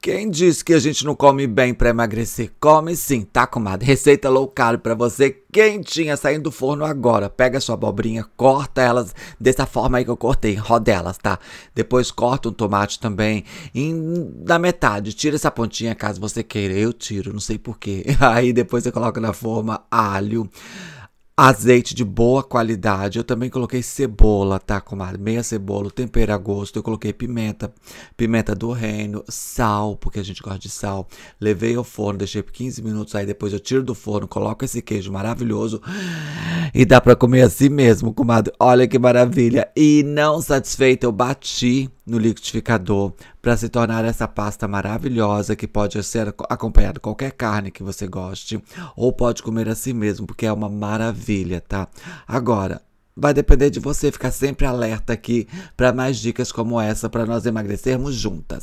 Quem disse que a gente não come bem para emagrecer? Come sim, tá, comadre? Receita low carb para você, quentinha, saindo do forno agora. Pega sua abobrinha, corta elas dessa forma aí que eu cortei, rodelas, tá? Depois corta um tomate também em, da metade. Tira essa pontinha caso você queira. Eu tiro, não sei porquê. Aí depois você coloca na forma alho. Azeite de boa qualidade. Eu também coloquei cebola, tá, comadre? Meia cebola, tempero a gosto. Eu coloquei pimenta, pimenta do reino, sal, porque a gente gosta de sal. Levei ao forno, deixei por 15 minutos. Aí depois eu tiro do forno, coloco esse queijo maravilhoso. E dá pra comer assim mesmo, comadre. Olha que maravilha. E não satisfeito, eu bati no liquidificador para se tornar essa pasta maravilhosa que pode ser acompanhada qualquer carne que você goste ou pode comer assim mesmo, porque é uma maravilha, tá? Agora, vai depender de você ficar sempre alerta aqui para mais dicas como essa para nós emagrecermos juntas.